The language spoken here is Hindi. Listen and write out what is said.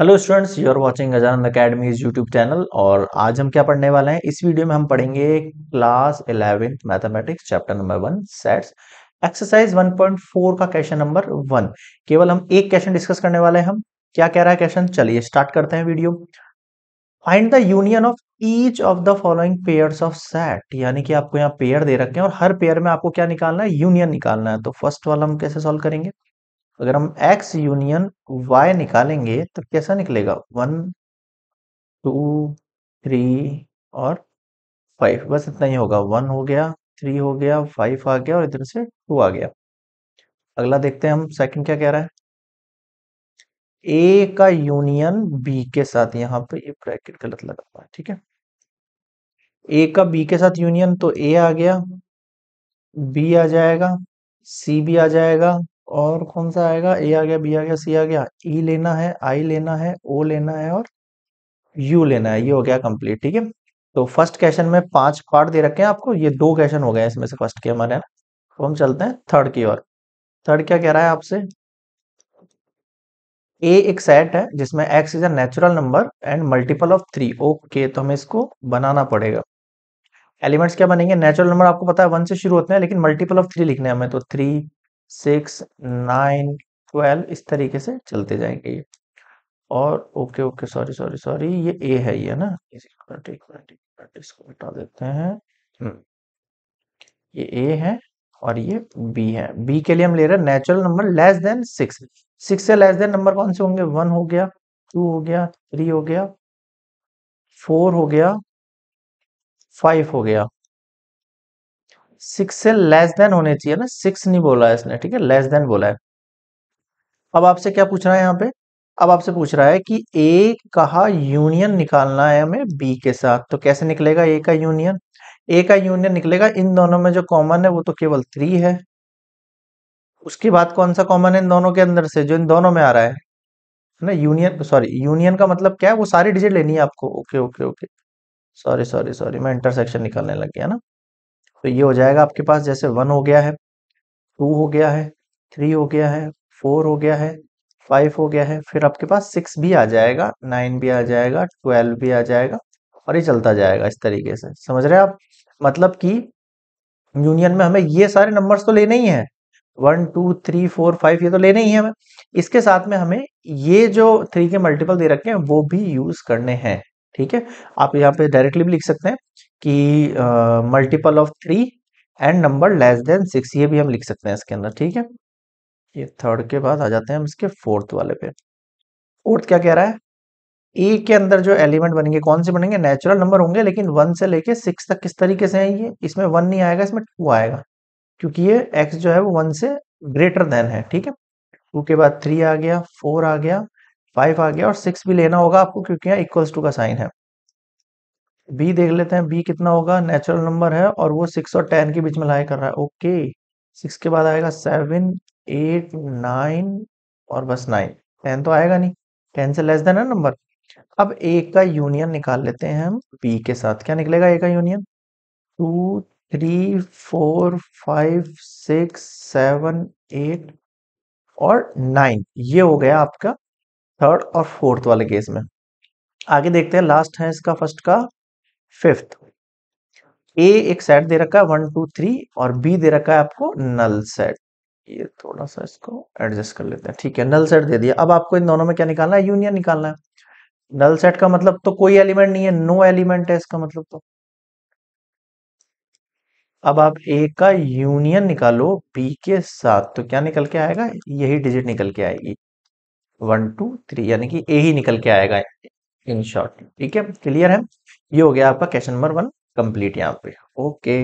Hello students you are watching Gajanand academy YouTube channel और आज हम क्या पढ़ने वाले हैं इस वीडियो में हम पढ़ेंगे class eleventh mathematics chapter number one sets exercise 1.4 का क्वेश्चन नंबर वन केवल हम एक क्वेश्चन डिस्कस करने वाले हैं हम क्या कह रहा है क्वेश्चन चलिए स्टार्ट करते हैं video find the union of each of the following pair of set यानी कि आपको यहाँ पेयर दे रखे हैं और हर पेयर में आपको क्या निकालना है यूनियन निकालना है तो फर्स्ट वाला हम कैसे सॉल्व करेंगे अगर हम एक्स यूनियन वाई निकालेंगे तो कैसा निकलेगा वन टू थ्री और फाइव बस इतना ही होगा वन हो गया थ्री हो गया फाइव आ गया और इधर से टू आ गया अगला देखते हैं हम सेकंड क्या कह रहा है ए का यूनियन बी के साथ यहाँ पे ये ब्रैकेट गलत लगा हुआ है ठीक है ए का बी के साथ यूनियन तो ए आ गया बी आ जाएगा सी भी आ जाएगा और कौन सा आएगा ए आ गया बी आ गया सी आ गया ई e लेना है आई लेना है ओ लेना है और यू लेना है ये हो गया कंप्लीट ठीक है तो फर्स्ट क्वेश्चन में पांच पार्ट दे रखे हैं आपको ये दो क्वेश्चन हो गए इसमें से फर्स्ट के हमारे तो हम चलते हैं थर्ड की ओर थर्ड क्या कह रहा है आपसे ए एक सेट है जिसमें x is a natural number and multiple of three okay तो हमें इसको बनाना पड़ेगा एलिमेंट्स क्या बनेंगे नेचुरल नंबर आपको पता है वन से शुरू होते हैं लेकिन मल्टीपल ऑफ थ्री लिखने हमें तो थ्री सिक्स नाइन ट्वेल्व इस तरीके से चलते जाएंगे ये और okay okay sorry sorry sorry ये ए है ये ना इसको हटा देते हैं हम्म। ये ए है और ये बी है बी के लिए हम ले रहे हैं natural number less than six six से लेस देन नंबर कौन से होंगे वन हो गया टू हो गया थ्री हो गया फोर हो गया फाइव हो गया सिक्स से लेस देन होने चाहिए ना सिक्स नहीं बोला है इसने ठीक है लेस देन बोला है अब आपसे क्या पूछ रहा है यहाँ पे अब आपसे पूछ रहा है कि ए कहा यूनियन निकालना है हमें बी के साथ तो कैसे निकलेगा ए का यूनियन ए का यूनियन निकलेगा इन दोनों में जो कॉमन है वो तो केवल थ्री है उसके बाद कौन सा कॉमन है इन दोनों के अंदर से जो इन दोनों में आ रहा है ना यूनियन सॉरी यूनियन का मतलब क्या है वो सारी डिजिट लेनी है आपको okay okay okay sorry sorry sorry मैं इंटरसेक्शन निकालने लग गया ना तो ये हो जाएगा आपके पास जैसे वन हो गया है टू हो गया है थ्री हो गया है फोर हो गया है फाइव हो गया है फिर आपके पास सिक्स भी आ जाएगा नाइन भी आ जाएगा ट्वेल्व भी आ जाएगा और ये चलता जाएगा इस तरीके से समझ रहे हैं आप मतलब कि यूनियन में हमें ये सारे नंबर्स तो लेने ही हैं one two three four five ये तो लेने ही है हमें इसके साथ में हमें ये जो थ्री के मल्टीपल दे रखे हैं वो भी यूज करने हैं ठीक है आप यहाँ पे डायरेक्टली भी लिख सकते हैं कि multiple of three and number less than six ये भी हम लिख सकते हैं इसके अंदर ठीक है ये थर्ड के बाद आ जाते हैं हम इसके फोर्थ वाले पे फोर्थ क्या कह रहा है ए के अंदर जो एलिमेंट बनेंगे कौन से बनेंगे नेचुरल नंबर होंगे लेकिन वन से लेके सिक्स तक किस तरीके से है ये इसमें वन नहीं आएगा इसमें टू आएगा क्योंकि ये एक्स जो है वो वन से ग्रेटर देन है ठीक है टू के बाद थ्री आ गया फोर आ गया फाइव आ गया और सिक्स भी लेना होगा आपको क्योंकि यहाँ इक्वल्स टू का साइन है बी देख लेते हैं बी कितना होगा नेचुरल नंबर है और वो सिक्स और टेन के बीच में लाई कर रहा है ओके सिक्स के बाद आएगा सेवन एट नाइन और बस नाइन टेन तो आएगा नहीं टेन से लेस देन है नंबर अब ए का यूनियन निकाल लेते हैं हम बी के साथ क्या निकलेगा ए का union two three four five six seven eight और नाइन ये हो गया आपका थर्ड और फोर्थ वाले केस में आगे देखते हैं लास्ट है इसका फर्स्ट का फिफ्थ ए एक सेट दे रखा है वन टू थ्री और बी दे रखा है आपको नल सेट ये थोड़ा सा इसको एडजस्ट कर लेते हैं ठीक है नल सेट दे दिया अब आपको इन दोनों में क्या निकालना है यूनियन निकालना है नल सेट का मतलब तो कोई एलिमेंट नहीं है नो एलिमेंट है इसका मतलब तो अब आप ए का यूनियन निकालो बी के साथ तो क्या निकल के आएगा यही डिजिट निकल के आएगी वन टू थ्री यानी कि ए ही निकल के आएगा इन शॉर्ट ठीक है क्लियर है ये हो गया आपका क्वेश्चन नंबर वन कंप्लीट यहाँ पे ओके